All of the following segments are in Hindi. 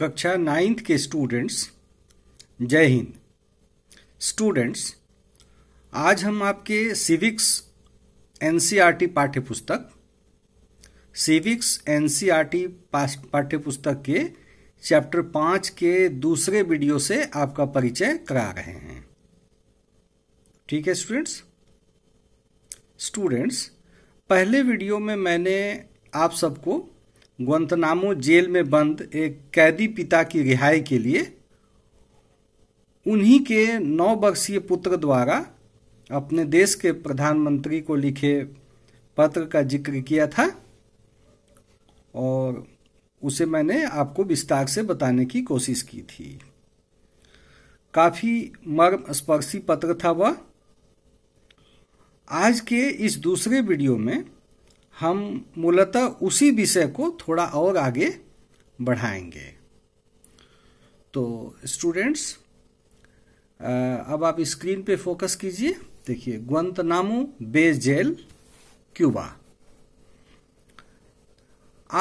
कक्षा नाइन्थ के स्टूडेंट्स जय हिंद स्टूडेंट्स आज हम आपके सिविक्स एनसीईआरटी e पाठ्यपुस्तक सिविक्स e एनसीईआरटी पाठ्यपुस्तक के चैप्टर पाँच के दूसरे वीडियो से आपका परिचय करा रहे हैं ठीक है स्टूडेंट्स स्टूडेंट्स पहले वीडियो में मैंने आप सबको ग्वंतनामो जेल में बंद एक कैदी पिता की रिहाई के लिए उन्हीं के नौ वर्षीय पुत्र द्वारा अपने देश के प्रधानमंत्री को लिखे पत्र का जिक्र किया था और उसे मैंने आपको विस्तार से बताने की कोशिश की थी काफी मर्म स्पर्शी पत्र था वह आज के इस दूसरे वीडियो में हम मूलतः उसी विषय को थोड़ा और आगे बढ़ाएंगे तो स्टूडेंट्स अब आप स्क्रीन पे फोकस कीजिए देखिए बे जेल क्यूबा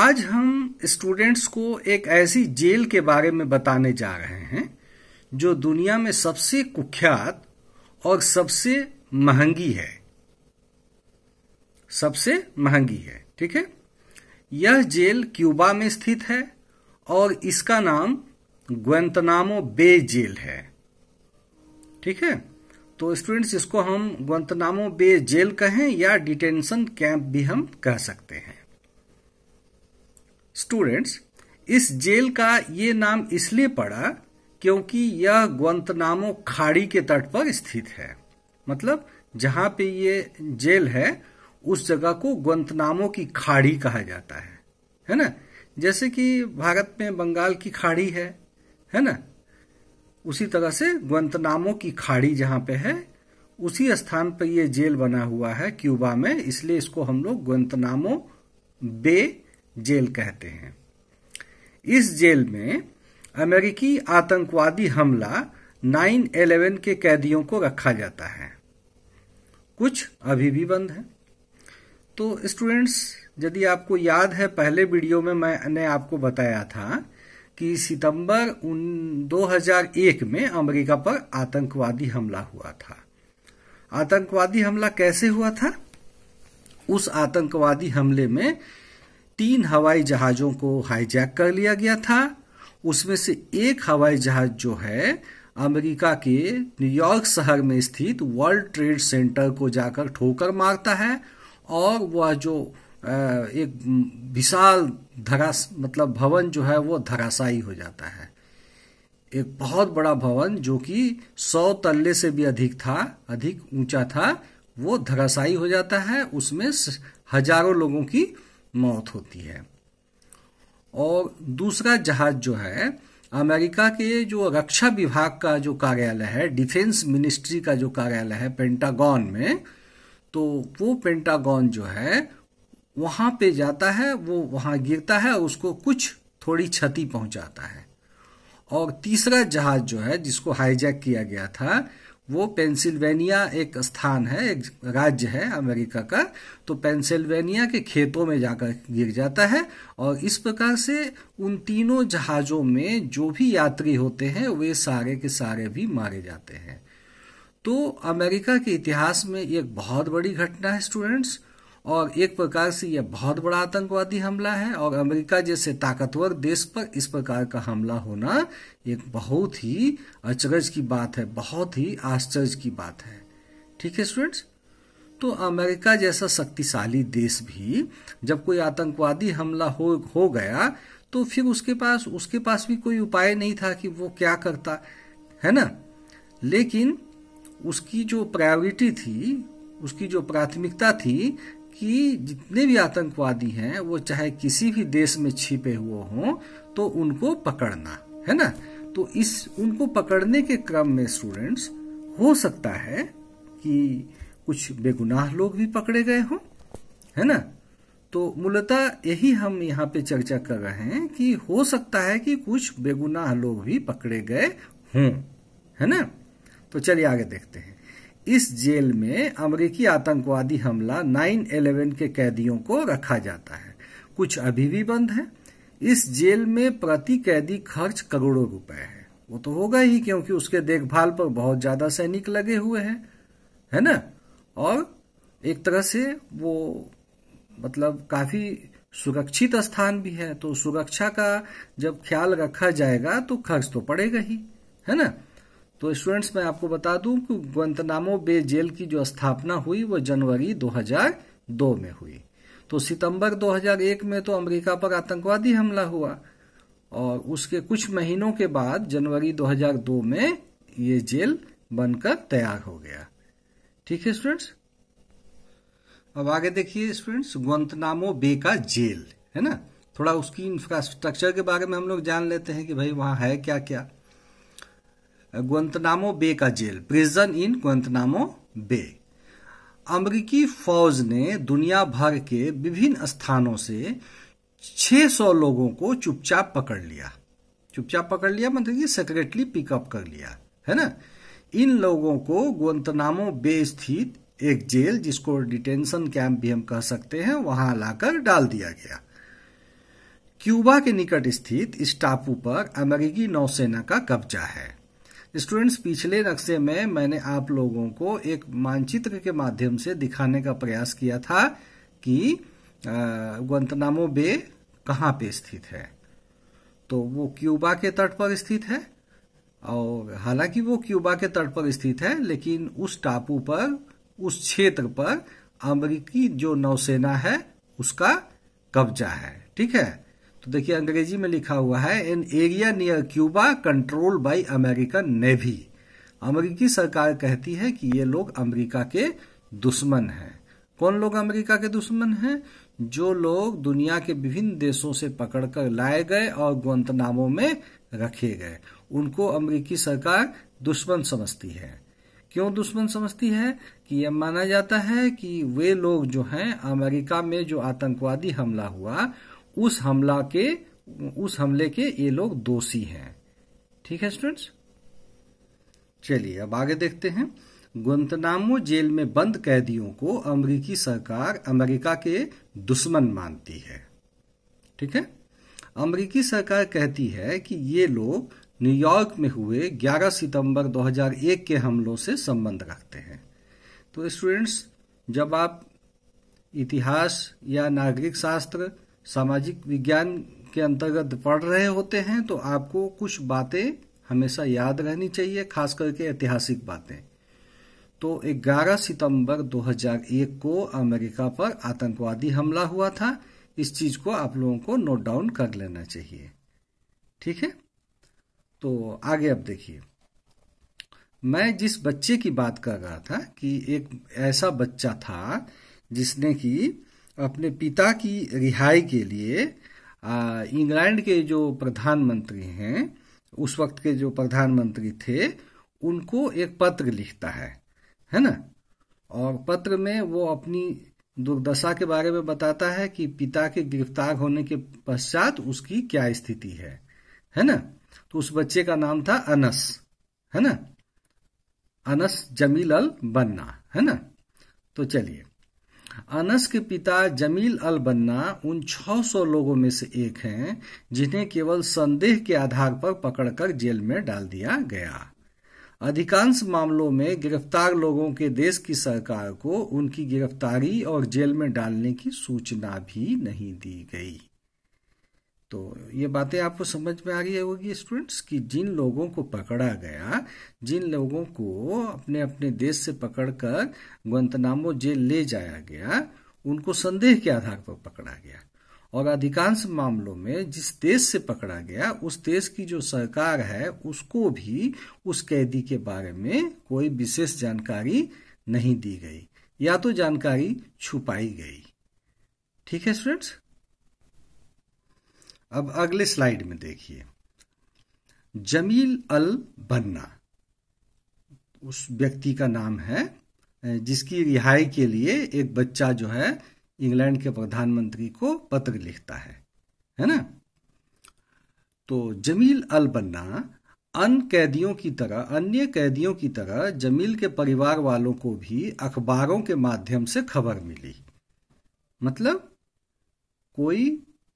आज हम स्टूडेंट्स को एक ऐसी जेल के बारे में बताने जा रहे हैं जो दुनिया में सबसे कुख्यात और सबसे महंगी है सबसे महंगी है ठीक है यह जेल क्यूबा में स्थित है और इसका नाम ग्वंतनामो बे जेल है ठीक है तो स्टूडेंट्स इसको हम ग्वंतनामो बे जेल कहें या डिटेंशन कैंप भी हम कह सकते हैं स्टूडेंट्स इस जेल का ये नाम इसलिए पड़ा क्योंकि यह ग्वंतनामो खाड़ी के तट पर स्थित है मतलब जहां पे ये जेल है उस जगह को ग्वंतनामो की खाड़ी कहा जाता है है ना जैसे कि भारत में बंगाल की खाड़ी है है ना उसी तरह से ग्वंतनामो की खाड़ी जहां पे है उसी स्थान पर यह जेल बना हुआ है क्यूबा में इसलिए इसको हम लोग ग्वंतनामो बे जेल कहते हैं इस जेल में अमेरिकी आतंकवादी हमला 9/11 के कैदियों को रखा जाता है कुछ अभी भी बंद है तो स्टूडेंट्स यदि आपको याद है पहले वीडियो में मैंने आपको बताया था कि सितंबर उन 2001 में अमेरिका पर आतंकवादी हमला हुआ था आतंकवादी हमला कैसे हुआ था उस आतंकवादी हमले में तीन हवाई जहाजों को हाईजैक कर लिया गया था उसमें से एक हवाई जहाज जो है अमेरिका के न्यूयॉर्क शहर में स्थित वर्ल्ड ट्रेड सेंटर को जाकर ठोकर मारता है और वह जो एक विशाल धरा मतलब भवन जो है वो धराशायी हो जाता है एक बहुत बड़ा भवन जो कि सौ तल्ले से भी अधिक था अधिक ऊंचा था वो धराशायी हो जाता है उसमें हजारों लोगों की मौत होती है और दूसरा जहाज जो है अमेरिका के जो रक्षा विभाग का जो कार्यालय है डिफेंस मिनिस्ट्री का जो कार्यालय है पेंटागॉन में तो वो पेंटागॉन जो है वहां पे जाता है वो वहां गिरता है उसको कुछ थोड़ी क्षति पहुंचाता है और तीसरा जहाज जो है जिसको हाईजैक किया गया था वो पेंसिल्वेनिया एक स्थान है एक राज्य है अमेरिका का तो पेंसिल्वेनिया के खेतों में जाकर गिर जाता है और इस प्रकार से उन तीनों जहाज़ों में जो भी यात्री होते हैं वे सारे के सारे भी मारे जाते हैं तो अमेरिका के इतिहास में एक बहुत बड़ी घटना है स्टूडेंट्स और एक प्रकार से यह बहुत बड़ा आतंकवादी हमला है और अमेरिका जैसे ताकतवर देश पर इस प्रकार का हमला होना एक बहुत ही अचरज की बात है बहुत ही आश्चर्य की बात है ठीक है स्टूडेंट्स तो अमेरिका जैसा शक्तिशाली देश भी जब कोई आतंकवादी हमला हो हो गया तो फिर उसके पास उसके पास भी कोई उपाय नहीं था कि वो क्या करता है ना लेकिन उसकी जो प्रायोरिटी थी उसकी जो प्राथमिकता थी कि जितने भी आतंकवादी हैं वो चाहे किसी भी देश में छिपे हुए हों तो उनको पकड़ना है ना तो इस उनको पकड़ने के क्रम में स्टूडेंट्स हो सकता है कि कुछ बेगुनाह लोग भी पकड़े गए हों है ना तो मूलतः यही हम यहाँ पे चर्चा कर रहे हैं कि हो सकता है कि कुछ बेगुनाह लोग भी पकड़े गए हों है ना तो चलिए आगे देखते हैं इस जेल में अमरीकी आतंकवादी हमला 9/11 के कैदियों को रखा जाता है कुछ अभी भी बंद है इस जेल में प्रति कैदी खर्च करोड़ों रुपए है वो तो होगा ही क्योंकि उसके देखभाल पर बहुत ज्यादा सैनिक लगे हुए हैं है ना और एक तरह से वो मतलब काफी सुरक्षित स्थान भी है तो सुरक्षा का जब ख्याल रखा जाएगा तो खर्च तो पड़ेगा ही है ना तो स्टूडेंट्स मैं आपको बता दूं कि ग्वंतनामो बे जेल की जो स्थापना हुई वो जनवरी 2002 में हुई तो सितंबर 2001 में तो अमेरिका पर आतंकवादी हमला हुआ और उसके कुछ महीनों के बाद जनवरी 2002 में ये जेल बनकर तैयार हो गया ठीक है स्टूडेंट्स अब आगे देखिए स्टूडेंट्स ग्वंतनामो बे का जेल है ना थोड़ा उसकी इंफ्रास्ट्रक्चर के बारे में हम लोग जान लेते हैं कि भाई वहां है क्या क्या ग्वंतनामो बे का जेल प्रिजन इन ग्वंतनामो बे अमरीकी फौज ने दुनिया भर के विभिन्न स्थानों से 600 लोगों को चुपचाप पकड़ लिया चुपचाप पकड़ लिया मतलब कि सेक्रेटली पिकअप कर लिया है ना इन लोगों को ग्वंतनामो बे स्थित एक जेल जिसको डिटेंशन कैंप भी हम कह सकते हैं वहां लाकर डाल दिया गया क्यूबा के निकट स्थित इस टापू पर अमेरिकी नौसेना का कब्जा है स्टूडेंट्स पिछले नक्शे में मैंने आप लोगों को एक मानचित्र के माध्यम से दिखाने का प्रयास किया था कि ग्वंतनामो बे कहाँ पे स्थित है तो वो क्यूबा के तट पर स्थित है और हालांकि वो क्यूबा के तट पर स्थित है लेकिन उस टापू पर उस क्षेत्र पर अमरीकी जो नौसेना है उसका कब्जा है ठीक है तो देखिए अंग्रेजी में लिखा हुआ है an area near Cuba control by American navy अमेरिकी सरकार कहती है कि ये लोग अमेरिका के दुश्मन हैं कौन लोग अमेरिका के दुश्मन हैं जो लोग दुनिया के विभिन्न देशों से पकड़कर लाए गए और ग्वंतनामों में रखे गए उनको अमेरिकी सरकार दुश्मन समझती है क्यों दुश्मन समझती है कि यह माना जाता है कि वे लोग जो हैं अमेरिका में जो आतंकवादी हमला हुआ उस हमला के उस हमले के ये लोग दोषी हैं ठीक है स्टूडेंट्स चलिए अब आगे देखते हैं गुंतनामो जेल में बंद कैदियों को अमरीकी सरकार अमेरिका के दुश्मन मानती है ठीक है अमरीकी सरकार कहती है कि ये लोग न्यूयॉर्क में हुए 11 सितंबर 2001 के हमलों से संबंध रखते हैं तो स्टूडेंट्स जब आप इतिहास या नागरिक शास्त्र सामाजिक विज्ञान के अंतर्गत पढ़ रहे होते हैं तो आपको कुछ बातें हमेशा याद रहनी चाहिए खास करके ऐतिहासिक बातें तो 11 सितंबर 2001 को अमेरिका पर आतंकवादी हमला हुआ था इस चीज को आप लोगों को नोट डाउन कर लेना चाहिए ठीक है तो आगे अब देखिए मैं जिस बच्चे की बात कर रहा था कि एक ऐसा बच्चा था जिसने की अपने पिता की रिहाई के लिए इंग्लैंड के जो प्रधानमंत्री हैं उस वक्त के जो प्रधानमंत्री थे उनको एक पत्र लिखता है है ना और पत्र में वो अपनी दुर्दशा के बारे में बताता है कि पिता के गिरफ्तार होने के पश्चात उसकी क्या स्थिति है है ना तो उस बच्चे का नाम था अनस है ना अनस जमील अल बन्ना है ना तो चलिए अनस के पिता जमील अल बन्ना उन 600 लोगों में से एक हैं जिन्हें केवल संदेह के आधार पर पकड़कर जेल में डाल दिया गया अधिकांश मामलों में गिरफ्तार लोगों के देश की सरकार को उनकी गिरफ्तारी और जेल में डालने की सूचना भी नहीं दी गई तो ये बातें आपको समझ में आ रही होगी स्टूडेंट्स कि जिन लोगों को पकड़ा गया जिन लोगों को अपने अपने देश से पकड़कर ग्वंतनामो जेल ले जाया गया उनको संदेह के आधार पर पकड़ा गया और अधिकांश मामलों में जिस देश से पकड़ा गया उस देश की जो सरकार है उसको भी उस कैदी के बारे में कोई विशेष जानकारी नहीं दी गई या तो जानकारी छुपाई गई ठीक है स्टूडेंट्स अब अगले स्लाइड में देखिए जमील अल बन्ना उस व्यक्ति का नाम है जिसकी रिहाई के लिए एक बच्चा जो है इंग्लैंड के प्रधानमंत्री को पत्र लिखता है है ना तो जमील अल बन्ना अन्य कैदियों की तरह अन्य कैदियों की तरह जमील के परिवार वालों को भी अखबारों के माध्यम से खबर मिली मतलब कोई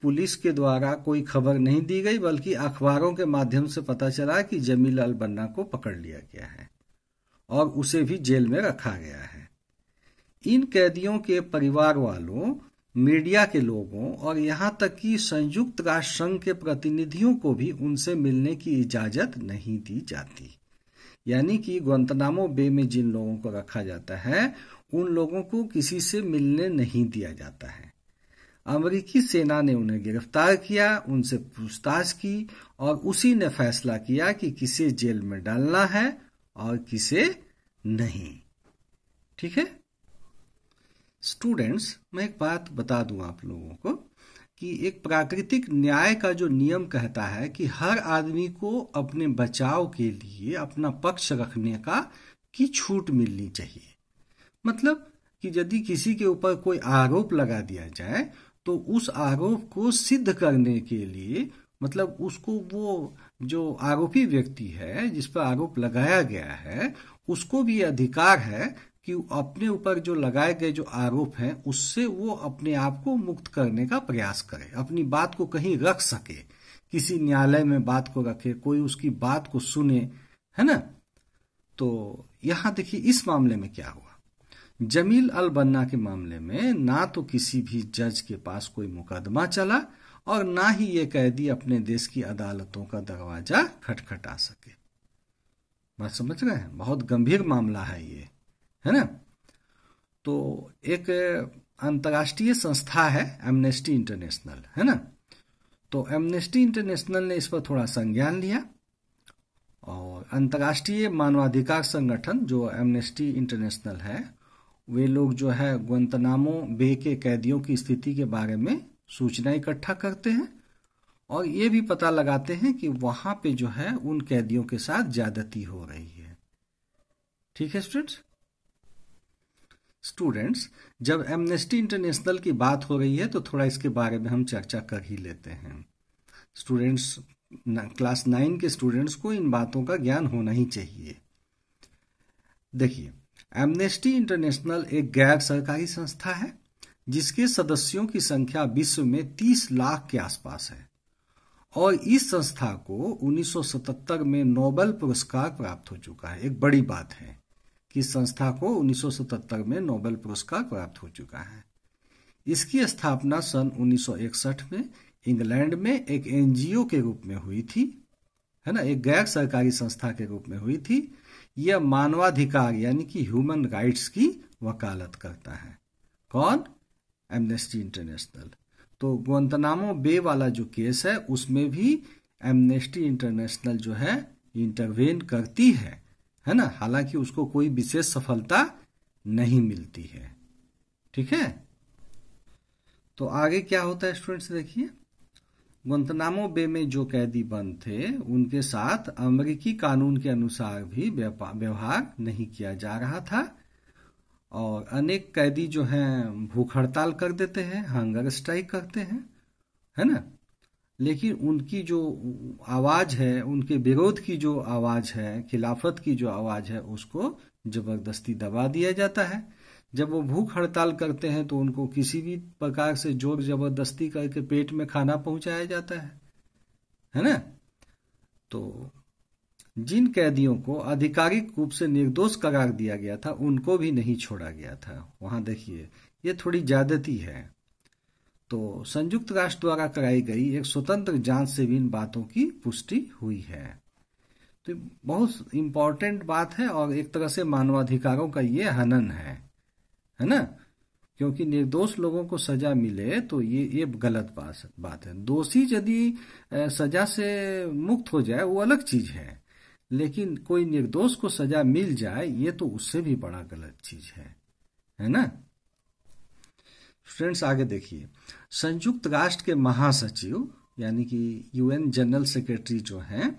पुलिस के द्वारा कोई खबर नहीं दी गई बल्कि अखबारों के माध्यम से पता चला कि जमी लाल बन्ना को पकड़ लिया गया है और उसे भी जेल में रखा गया है इन कैदियों के परिवार वालों मीडिया के लोगों और यहां तक कि संयुक्त राष्ट्र संघ के प्रतिनिधियों को भी उनसे मिलने की इजाजत नहीं दी जाती यानी कि ग्वंतनामो बे में जिन लोगों को रखा जाता है उन लोगों को किसी से मिलने नहीं दिया जाता है अमेरिकी सेना ने उन्हें गिरफ्तार किया उनसे पूछताछ की और उसी ने फैसला किया कि किसे जेल में डालना है और किसे नहीं ठीक है स्टूडेंट्स मैं एक बात बता दूं आप लोगों को कि एक प्राकृतिक न्याय का जो नियम कहता है कि हर आदमी को अपने बचाव के लिए अपना पक्ष रखने का की छूट मिलनी चाहिए मतलब कि यदि किसी के ऊपर कोई आरोप लगा दिया जाए तो उस आरोप को सिद्ध करने के लिए मतलब उसको वो जो आरोपी व्यक्ति है जिस पर आरोप लगाया गया है उसको भी अधिकार है कि अपने ऊपर जो लगाए गए जो आरोप हैं उससे वो अपने आप को मुक्त करने का प्रयास करे अपनी बात को कहीं रख सके किसी न्यायालय में बात को रखे कोई उसकी बात को सुने है ना तो यहां देखिए इस मामले में क्या हुआ जमील अल बन्ना के मामले में ना तो किसी भी जज के पास कोई मुकदमा चला और ना ही ये कैदी अपने देश की अदालतों का दरवाजा खटखटा सके बात समझ रहे हैं बहुत गंभीर मामला है ये है ना तो एक अंतर्राष्ट्रीय संस्था है एमनेस्टी इंटरनेशनल है ना तो एमनेस्टी इंटरनेशनल ने इस पर थोड़ा संज्ञान लिया और अंतर्राष्ट्रीय मानवाधिकार संगठन जो एमनेस्टी इंटरनेशनल है वे लोग जो है ग्वंतनामो बे के कैदियों की स्थिति के बारे में सूचना इकट्ठा करते हैं और ये भी पता लगाते हैं कि वहां पे जो है उन कैदियों के साथ ज्यादती हो रही है ठीक है स्टूडेंट्स स्टूडेंट्स जब एमनेस्टी इंटरनेशनल की बात हो रही है तो थोड़ा इसके बारे में हम चर्चा कर ही लेते हैं स्टूडेंट्स क्लास नाइन के स्टूडेंट्स को इन बातों का ज्ञान होना ही चाहिए देखिए एमनेस्टी इंटरनेशनल एक गैर सरकारी संस्था है जिसके सदस्यों की संख्या विश्व में 30 लाख के आसपास है और इस संस्था को 1977 में नोबेल पुरस्कार प्राप्त हो चुका है एक बड़ी बात है कि संस्था को 1977 में नोबेल पुरस्कार प्राप्त हो चुका है इसकी स्थापना सन 1961 में इंग्लैंड में एक एनजीओ के रूप में हुई थी है ना एक गैर सरकारी संस्था के रूप में हुई थी यह मानवाधिकार यानी कि ह्यूमन राइट्स की वकालत करता है कौन एमनेस्टी इंटरनेशनल तो गुंतनामो बे वाला जो केस है उसमें भी एमनेस्टी इंटरनेशनल जो है इंटरवेन करती है है ना हालांकि उसको कोई विशेष सफलता नहीं मिलती है ठीक है तो आगे क्या होता है स्टूडेंट्स देखिए गुंतनामो बे में जो कैदी बंद थे उनके साथ अमेरिकी कानून के अनुसार भी व्यवहार नहीं किया जा रहा था और अनेक कैदी जो हैं भूख हड़ताल कर देते हैं हंगर स्ट्राइक करते हैं है ना लेकिन उनकी जो आवाज़ है उनके विरोध की जो आवाज़ है खिलाफत की जो आवाज़ है उसको ज़बरदस्ती दबा दिया जाता है जब वो भूख हड़ताल करते हैं तो उनको किसी भी प्रकार से जोर जबरदस्ती करके पेट में खाना पहुंचाया जाता है है ना तो जिन कैदियों को आधिकारिक रूप से निर्दोष करार दिया गया था उनको भी नहीं छोड़ा गया था वहां देखिए ये थोड़ी ज्यादती है तो संयुक्त राष्ट्र द्वारा कराई गई एक स्वतंत्र जांच से भी इन बातों की पुष्टि हुई है तो बहुत इंपॉर्टेंट बात है और एक तरह से मानवाधिकारों का ये हनन है है ना क्योंकि निर्दोष लोगों को सजा मिले तो ये ये गलत बात है दोषी यदि सजा से मुक्त हो जाए वो अलग चीज है लेकिन कोई निर्दोष को सजा मिल जाए ये तो उससे भी बड़ा गलत चीज है है ना फ्रेंड्स आगे देखिए संयुक्त राष्ट्र के महासचिव यानी कि यूएन जनरल सेक्रेटरी जो हैं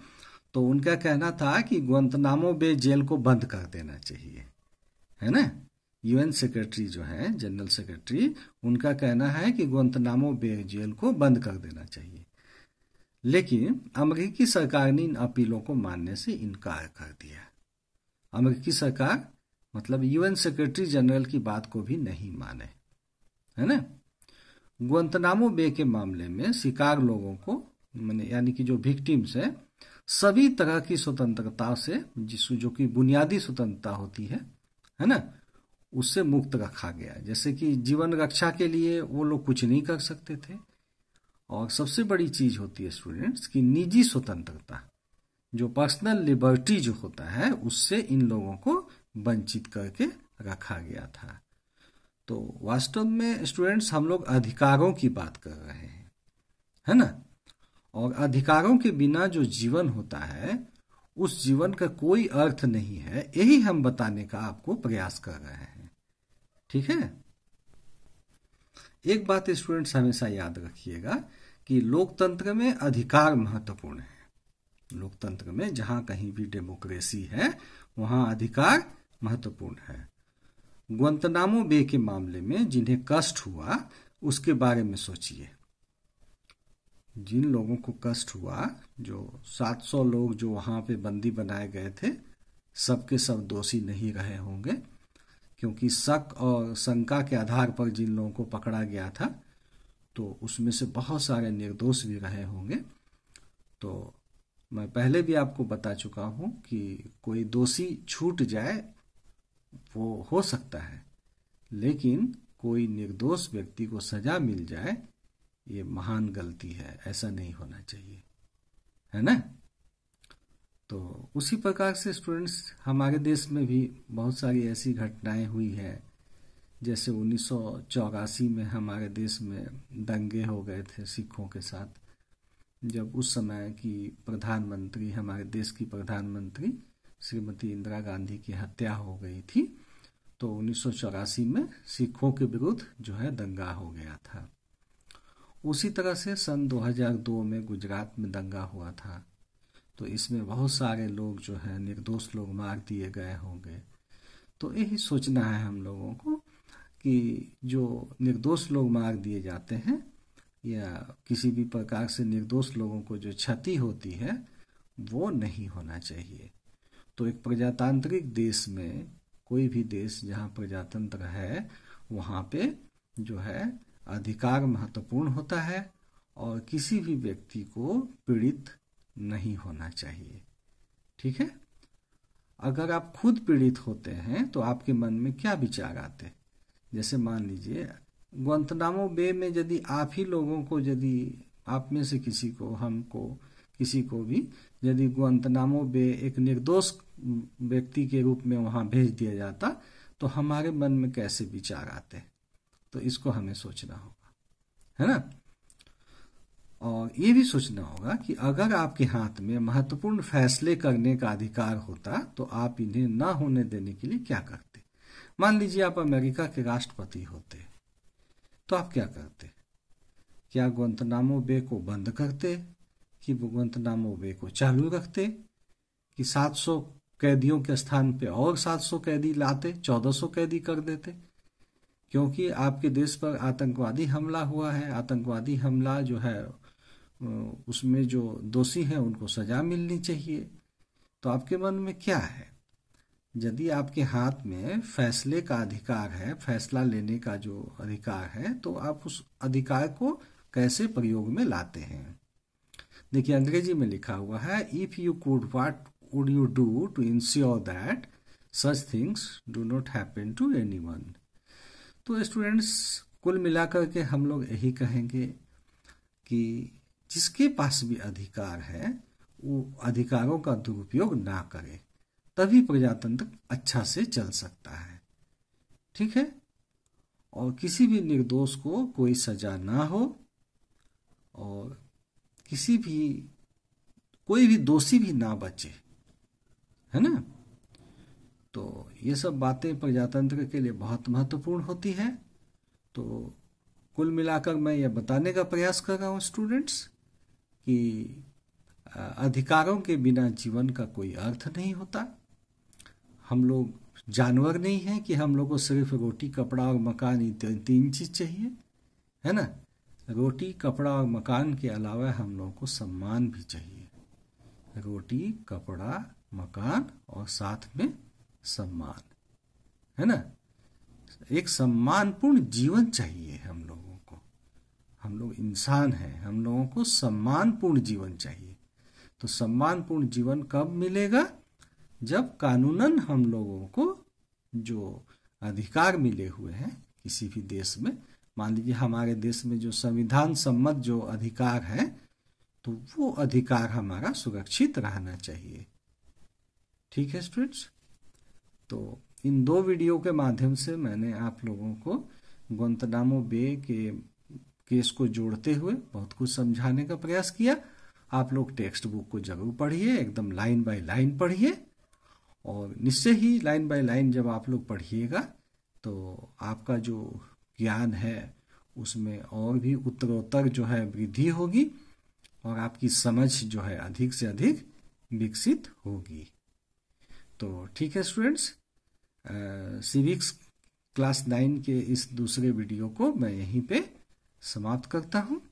तो उनका कहना था कि ग्वंतनामो बे जेल को बंद कर देना चाहिए है ना यूएन सेक्रेटरी जो है जनरल सेक्रेटरी उनका कहना है कि गुंतनामो बे जेल को बंद कर देना चाहिए लेकिन अमरीकी सरकार ने इन अपीलों को मानने से इनकार कर दिया अमरीकी सरकार मतलब यूएन सेक्रेटरी जनरल की बात को भी नहीं माने है ना गुंतनामो बे के मामले में शिकार लोगों को मैंने यानी कि जो विक्टिम्स है सभी तरह की स्वतंत्रता से जिस जो कि बुनियादी स्वतंत्रता होती है है ना उससे मुक्त रखा गया जैसे कि जीवन रक्षा के लिए वो लोग कुछ नहीं कर सकते थे और सबसे बड़ी चीज होती है स्टूडेंट्स की निजी स्वतंत्रता जो पर्सनल लिबर्टी जो होता है उससे इन लोगों को वंचित करके रखा गया था तो वास्तव में स्टूडेंट्स हम लोग अधिकारों की बात कर रहे हैं है ना और अधिकारों के बिना जो जीवन होता है उस जीवन का कोई अर्थ नहीं है यही हम बताने का आपको प्रयास कर रहे हैं ठीक है एक बात स्टूडेंट्स हमेशा याद रखिएगा कि लोकतंत्र में अधिकार महत्वपूर्ण है लोकतंत्र में जहां कहीं भी डेमोक्रेसी है वहां अधिकार महत्वपूर्ण है ग्वंतनामो बे के मामले में जिन्हें कष्ट हुआ उसके बारे में सोचिए जिन लोगों को कष्ट हुआ जो 700 लोग जो वहां पे बंदी बनाए गए थे सबके सब दोषी नहीं रहे होंगे क्योंकि शक और शंका के आधार पर जिन लोगों को पकड़ा गया था तो उसमें से बहुत सारे निर्दोष भी रहे होंगे तो मैं पहले भी आपको बता चुका हूं कि कोई दोषी छूट जाए वो हो सकता है लेकिन कोई निर्दोष व्यक्ति को सजा मिल जाए ये महान गलती है ऐसा नहीं होना चाहिए है ना तो उसी प्रकार से स्टूडेंट्स हमारे देश में भी बहुत सारी ऐसी घटनाएं हुई है जैसे उन्नीस में हमारे देश में दंगे हो गए थे सिखों के साथ जब उस समय की प्रधानमंत्री हमारे देश की प्रधानमंत्री श्रीमती इंदिरा गांधी की हत्या हो गई थी तो उन्नीस में सिखों के विरुद्ध जो है दंगा हो गया था उसी तरह से सन 2002 में गुजरात में दंगा हुआ था तो इसमें बहुत सारे लोग जो है निर्दोष लोग मार दिए गए होंगे तो यही सोचना है हम लोगों को कि जो निर्दोष लोग मार दिए जाते हैं या किसी भी प्रकार से निर्दोष लोगों को जो क्षति होती है वो नहीं होना चाहिए तो एक प्रजातांत्रिक देश में कोई भी देश जहाँ प्रजातंत्र है वहाँ पे जो है अधिकार महत्वपूर्ण होता है और किसी भी व्यक्ति को पीड़ित नहीं होना चाहिए ठीक है अगर आप खुद पीड़ित होते हैं तो आपके मन में क्या विचार आते जैसे मान लीजिए ग्वंतनामो बे में यदि आप ही लोगों को यदि आप में से किसी को हमको किसी को भी यदि ग्वंतनामो बे एक निर्दोष व्यक्ति के रूप में वहां भेज दिया जाता तो हमारे मन में कैसे विचार आते तो इसको हमें सोचना होगा है ना और ये भी सोचना होगा कि अगर आपके हाथ में महत्वपूर्ण फैसले करने का अधिकार होता तो आप इन्हें ना होने देने के लिए क्या करते मान लीजिए आप अमेरिका के राष्ट्रपति होते तो आप क्या करते क्या ग्वंतनामो बे को बंद करते कि ग्वंतनामो बे को चालू रखते कि 700 कैदियों के स्थान पे और 700 कैदी लाते 1400 कैदी कर देते क्योंकि आपके देश पर आतंकवादी हमला हुआ है आतंकवादी हमला जो है उसमें जो दोषी हैं उनको सजा मिलनी चाहिए तो आपके मन में क्या है यदि आपके हाथ में फैसले का अधिकार है फैसला लेने का जो अधिकार है तो आप उस अधिकार को कैसे प्रयोग में लाते हैं देखिए अंग्रेजी में लिखा हुआ है if you could what would you do to ensure that such things do not happen to anyone तो स्टूडेंट्स कुल मिलाकर के हम लोग यही कहेंगे कि जिसके पास भी अधिकार है वो अधिकारों का दुरुपयोग ना करे तभी प्रजातंत्र अच्छा से चल सकता है ठीक है और किसी भी निर्दोष को कोई सजा ना हो और किसी भी कोई भी दोषी भी ना बचे है ना तो ये सब बातें प्रजातंत्र के लिए बहुत महत्वपूर्ण होती है तो कुल मिलाकर मैं ये बताने का प्रयास कर रहा हूँ स्टूडेंट्स कि अधिकारों के बिना जीवन का कोई अर्थ नहीं होता हम लोग जानवर नहीं हैं कि हम लोग को सिर्फ रोटी कपड़ा और मकान तीन चीज़ चाहिए है ना रोटी कपड़ा और मकान के अलावा हम लोगों को सम्मान भी चाहिए रोटी कपड़ा मकान और साथ में सम्मान है ना एक सम्मानपूर्ण जीवन चाहिए हम लोग हम लोग इंसान हैं हम लोगों को सम्मानपूर्ण जीवन चाहिए तो सम्मानपूर्ण जीवन कब मिलेगा जब कानूनन हम लोगों को जो अधिकार मिले हुए हैं किसी भी देश में मान लीजिए हमारे देश में जो संविधान सम्मत जो अधिकार है तो वो अधिकार हमारा सुरक्षित रहना चाहिए ठीक है स्टूडेंट्स तो इन दो वीडियो के माध्यम से मैंने आप लोगों को गुंतनामो बे के केस को जोड़ते हुए बहुत कुछ समझाने का प्रयास किया आप लोग टेक्स्ट बुक को जरूर पढ़िए एकदम लाइन बाय लाइन पढ़िए और निश्चय ही लाइन बाय लाइन जब आप लोग पढ़िएगा तो आपका जो ज्ञान है उसमें और भी उत्तरोत्तर जो है वृद्धि होगी और आपकी समझ जो है अधिक से अधिक विकसित होगी तो ठीक है स्टूडेंट्स सिविक्स क्लास नाइन के इस दूसरे वीडियो को मैं यहीं पे समाप्त करता हूँ